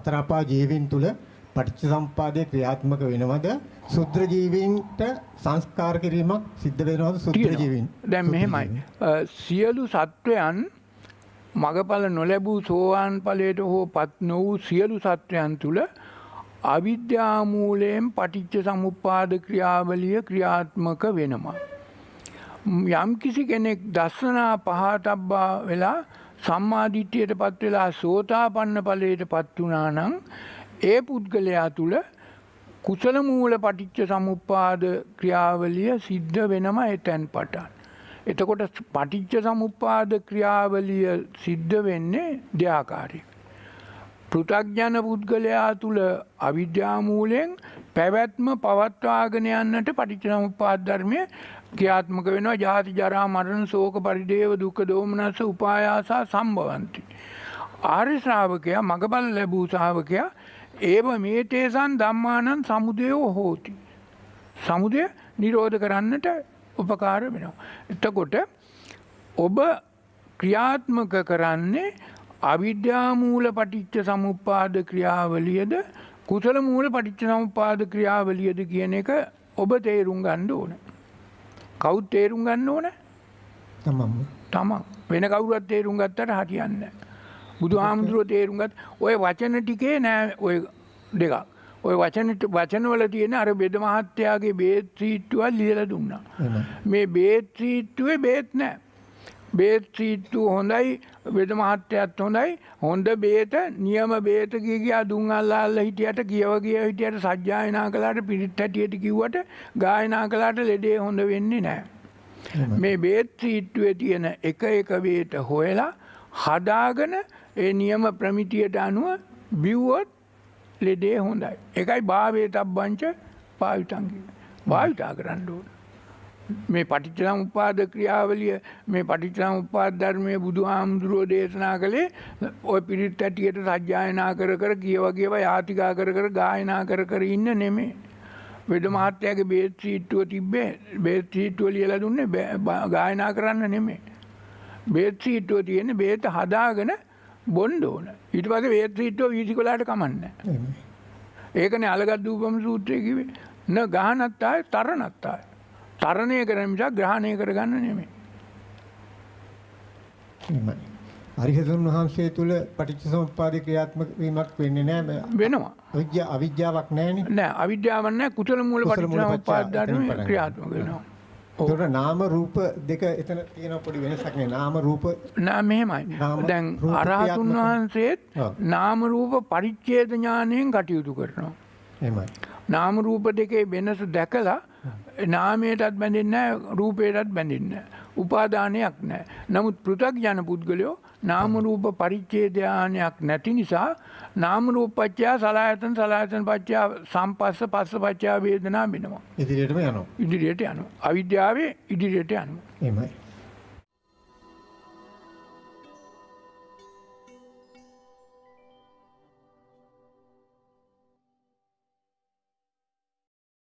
සතර අපා ජීවීන් තුල පටිච්චසම්පාදයේ ක්‍රියාත්මක වෙනවද? සුත්‍ර ජීවීන්ට සංස්කාර කිරීමක් සිද්ධ වෙනවද සුත්‍ර ජීවීන්? දැන් මෙහෙමයි. සියලු සත්වයන් මගඵල නොලැබූ සෝවාන් ඵලයට හෝ පත් නොවූ සියලු සත්වයන් තුල අවිද්‍යා මූලයෙන් පටිච්ච සමුප්පාද ක්‍රියාවලිය ක්‍රියාත්මක වෙනවා. යම් කිසි කෙනෙක් දස්සනා පහතබ්බා වෙලා සම්මාධිත්‍යයට පත් වෙලා සෝතාපන්න ඵලයට පත් වුණා නම් ඒ පුද්ගලයා තුළ කුසල මූල පටිච්ච සමුප්පාද ක්‍රියාවලිය සිද්ධ වෙනම එතැන් පටන්. එතකොට පටිච්ච සමුප්පාද ක්‍රියාවලිය සිද්ධ වෙන්නේ දෙයාකාරී. පෘථග්ජන පුද්ගලයා තුළ අවිද්‍යාමූලයෙන් පැවැත්ම පවත්වාගෙන යන්නට පටිච්චනමුපාදධර්මය ක්‍රියාත්මක වෙනවා ජාති ජරා මරණ සෝක පරිදේව දුක දෝමනස උපායාසා සම්බවන්ති. ආර්ය ශ්‍රාවකයා මගබල ලැබූ ශාවකයා ඒව මේ තේසන් ධම්මානන් සමුදයෝ හෝති. සමුදය නිරෝධ කරන්නට උපකාර වෙනවා. එතකොට ඔබ ක්‍රියාත්මක කරන්නේ අවිද්‍යාමූල පටිච්ච සමුපාද ක්‍රියාවලියද කුසල මූල පටිච්ච සමුපාද ක්‍රියාවලියද කියන එක ඔබ තේරුම් ගණ්ඩ ඕන. කවුත් තේරුම් ගන්න ඕන තමන් වෙන කවුරත් තේරුම් ගත්තට හටියන්න. බුදු හාමුදුරුව තේරුම්ගත් ඔය වචන ටිකේ නෑ ඔය දෙකක්. ඔය වචනට වචනවල තියෙන අර බෙද මහත්තයාගේ බේත් සීට්ටුවල් ලියල දුන්නා. මේ බේත් සීට්ටුවේ බේත් නෑ. බේත් සීත්තු හොඳයි වෙද මහත්තයත් හොඳයි හොඳ බේත නියම බේත කිය කියා දුන් අල්ලාල්ල හිටියට කියව කිය හිටියට සජ්ජායනා කලාට පිරිත් හැටියට කිව්වට ගායනා කලාට ලෙඩේ හොඳ වෙන්නේ නෑ. මේ බේත් සීට්ටුවේ තියෙන එක එක වේට හොයලා හදාගෙන ඒ නියම ප්‍රමිතියට අනුව බිව්වොත් ලෙඩේ හොඳයි. එකයි භාවේ තබ්බංච පාවිතන්ගේ. භාවිතා කරන්න ඕන. මේ පටිච්චලම් උපාද ක්‍රියාවලිය මේ පටිච්චලම් උපාද ධර්මය බුදු හාමුදුරුවෝ දේශනා කළේ ඔය පිරිත් ඇටියට සජ්ජායනා කර කර කියවගේව යාතිකා කර කර ගායනා කර කර ඉන්න නෙමේ. වෙද මහත්තයාගේ බේත් සීට්ටුව තිබ්බේ බේත් සීට්ටුව ලියලා දුන්නේ ගායනා කරන්න නෙමේ. බේත් සීට්ටුව තියෙන බේත හදාගෙන බොන්ඩ ඕන. ඊට පස්සේ බේත් සීට්ටුව වීසිකොලාට කමන්නේ. ඒකනේ අලගත් දූපම සූත්‍රය කිව්වේ. න ගහනත්තාය තරණත්තාය. තරණය කරමිසා ග්‍රහණය කරගන්න නෙමේ. අරිහතුන් වහන්සේ තුළ පටිච්ච සමුප්පාද ක්‍රියාත්මක වීමක් වෙන්නේ නෑ වෙනවා. අවිද්‍යාව අවිද්‍යාවක් නෑනේ. නෑ අවිද්‍යාවක් නෑ කුසල මූල පටිච්ච සමුප්පාද ධර්ම ක්‍රියාත්මක වෙනවා. ඒතර නාම රූප දෙක එතන තියෙන පොඩි වෙනසක් නේ නාම රූප නෑ මෙහෙමයි. දැන් අරහතුන් වහන්සේත් නාම රූප පරිච්ඡේද ඥාණයෙන් කටයුතු කරනවා. එහෙමයි. නාම රූප දෙකේ වෙනස දැකලා නාමයටත් බැඳෙන්න රූපයටත් බැඳෙන්න. උපාදානයක් නෑ. නමුත් පෘතක් ජන පුද්ගලයෝ නාමරූප පරිච්චේදයානයක් නැති නිසා නාමරූපච්චයා සලායතන සලායතන පච්චා සම්පස්ස පස්ස පච්චා වේදනා බෙනවා. ඉදිරියටම යනවා. ඉදිරියට යනවා. අවිද්‍යාවේ ඉදිරියට යනවා. එමයි.